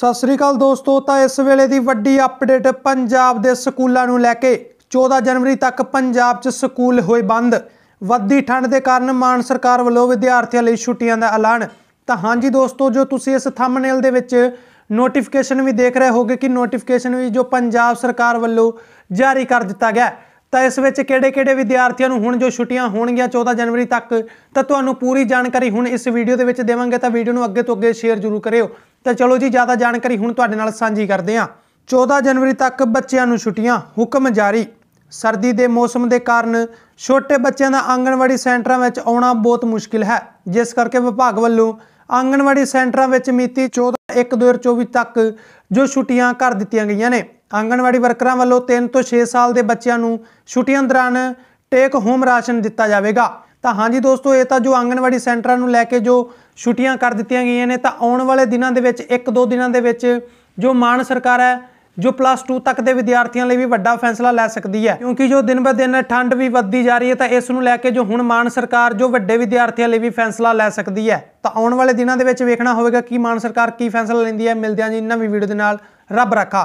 ਸਤਿ ਸ੍ਰੀ ਅਕਾਲ ਦੋਸਤੋ ਤਾਂ ਇਸ ਵੇਲੇ ਦੀ ਵੱਡੀ ਅਪਡੇਟ ਪੰਜਾਬ ਦੇ ਸਕੂਲਾਂ ਨੂੰ ਲੈ ਕੇ 14 ਜਨਵਰੀ ਤੱਕ ਪੰਜਾਬ 'ਚ ਸਕੂਲ ਹੋਏ ਬੰਦ ਵੱਧੀ ਠੰਡ ਦੇ ਕਾਰਨ ਮਾਨ ਸਰਕਾਰ ਵੱਲੋਂ ਵਿਦਿਆਰਥੀਆਂ ਲਈ ਛੁੱਟੀਆਂ ਦਾ ਐਲਾਨ ਤਾਂ ਹਾਂਜੀ ਦੋਸਤੋ ਜੋ ਤੁਸੀਂ ਇਸ ਥੰਬਨੇਲ ਦੇ ਵਿੱਚ ਨੋਟੀਫਿਕੇਸ਼ਨ ਵੀ ਦੇਖ ਰਹੇ ਹੋਗੇ ਕਿ ਨੋਟੀਫਿਕੇਸ਼ਨ ਵੀ ਜੋ ਪੰਜਾਬ ਸਰਕਾਰ ਵੱਲੋਂ ਜਾਰੀ ਕਰ ਦਿੱਤਾ ਗਿਆ ਤਾਂ ਇਸ ਵਿੱਚ ਕਿਹੜੇ-ਕਿਹੜੇ ਵਿਦਿਆਰਥੀਆਂ ਨੂੰ ਹੁਣ ਜੋ ਛੁੱਟੀਆਂ ਹੋਣਗੀਆਂ 14 ਜਨਵਰੀ ਤੱਕ ਤਾਂ ਤੁਹਾਨੂੰ ਪੂਰੀ ਜਾਣਕਾਰੀ ਹੁਣ ਇਸ ਵੀਡੀਓ ਦੇ ਵਿੱਚ ਦੇਵਾਂਗੇ ਤਾਂ ਵੀਡੀਓ ਨੂੰ ਅੱਗੇ ਤੋਂ ਅੱਗੇ ਸ਼ੇਅਰ ਜ਼ਰੂਰ ਕਰਿਓ ਤਾਂ ਚਲੋ ਜੀ ਜ਼ਿਆਦਾ ਜਾਣਕਾਰੀ ਹੁਣ ਤੁਹਾਡੇ ਨਾਲ ਸਾਂਝੀ ਕਰਦੇ ਹਾਂ 14 ਜਨਵਰੀ ਤੱਕ ਬੱਚਿਆਂ ਨੂੰ ਛੁੱਟੀਆਂ ਹੁਕਮ ਜਾਰੀ ਸਰਦੀ ਦੇ ਮੌਸਮ ਦੇ ਕਾਰਨ ਛੋਟੇ ਬੱਚਿਆਂ ਦਾ ਆਂਗਣਵਾੜੀ ਸੈਂਟਰਾਂ ਵਿੱਚ ਆਉਣਾ ਬਹੁਤ ਮੁਸ਼ਕਿਲ ਹੈ ਜਿਸ ਕਰਕੇ ਵਿਭਾਗ ਵੱਲੋਂ ਆਂਗਣਵਾੜੀ ਸੈਂਟਰਾਂ ਵਿੱਚ ਮਿਤੀ 14/1/2024 ਤੱਕ ਜੋ ਛੁੱਟੀਆਂ ਕਰ ਦਿੱਤੀਆਂ ਗਈਆਂ ਨੇ ਆਂਗਣਵਾੜੀ ਵਰਕਰਾਂ ਵੱਲੋਂ 3 ਤੋਂ 6 ਸਾਲ ਦੇ ਬੱਚਿਆਂ ਨੂੰ ਛੁੱਟੀਆਂ ਦੌਰਾਨ ਟੇਕ ਹੋਮ ਰਾਸ਼ਨ ਦਿੱਤਾ ਜਾਵੇਗਾ ਤਾਂ ਹਾਂਜੀ ਦੋਸਤੋ ਇਹ ਤਾਂ ਜੋ ਆਂਗਣਵਾੜੀ ਸੈਂਟਰਾਂ ਨੂੰ ਲੈ ਕੇ ਜੋ ਛੁੱਟੀਆਂ ਕਰ ਦਿੱਤੀਆਂ ਗਈਆਂ ਨੇ ਤਾਂ ਆਉਣ ਵਾਲੇ ਦਿਨਾਂ ਦੇ ਵਿੱਚ ਇੱਕ ਦੋ ਦਿਨਾਂ ਦੇ ਵਿੱਚ ਜੋ ਮਾਨ ਸਰਕਾਰ ਹੈ ਜੋ ਪਲੱਸ 2 ਤੱਕ ਦੇ ਵਿਦਿਆਰਥੀਆਂ ਲਈ ਵੀ ਵੱਡਾ ਫੈਸਲਾ ਲੈ ਸਕਦੀ ਹੈ ਕਿਉਂਕਿ ਜੋ ਦਿਨ ਬਦ ਦਿਨ ਠੰਡ ਵੀ ਵੱਧਦੀ ਜਾ ਰਹੀ ਹੈ ਤਾਂ ਇਸ ਨੂੰ ਲੈ ਕੇ ਜੋ ਹੁਣ ਮਾਨ ਸਰਕਾਰ ਜੋ ਵੱਡੇ ਵਿਦਿਆਰਥੀਆਂ ਲਈ ਵੀ ਫੈਸਲਾ ਲੈ ਸਕਦੀ ਹੈ ਤਾਂ ਆਉਣ ਵਾਲੇ ਦਿਨਾਂ ਦੇ ਵਿੱਚ ਵੇਖਣਾ ਹੋਵੇਗਾ ਕਿ ਮਾਨ ਸਰਕਾਰ ਕੀ ਫੈਸਲਾ ਲੈਂਦੀ ਹੈ ਮਿਲਦੇ ਹਾਂ ਜੀ ਨਵੀਂ ਵੀਡੀਓ ਦੇ ਨਾਲ ਰੱਬ ਰੱਖਾ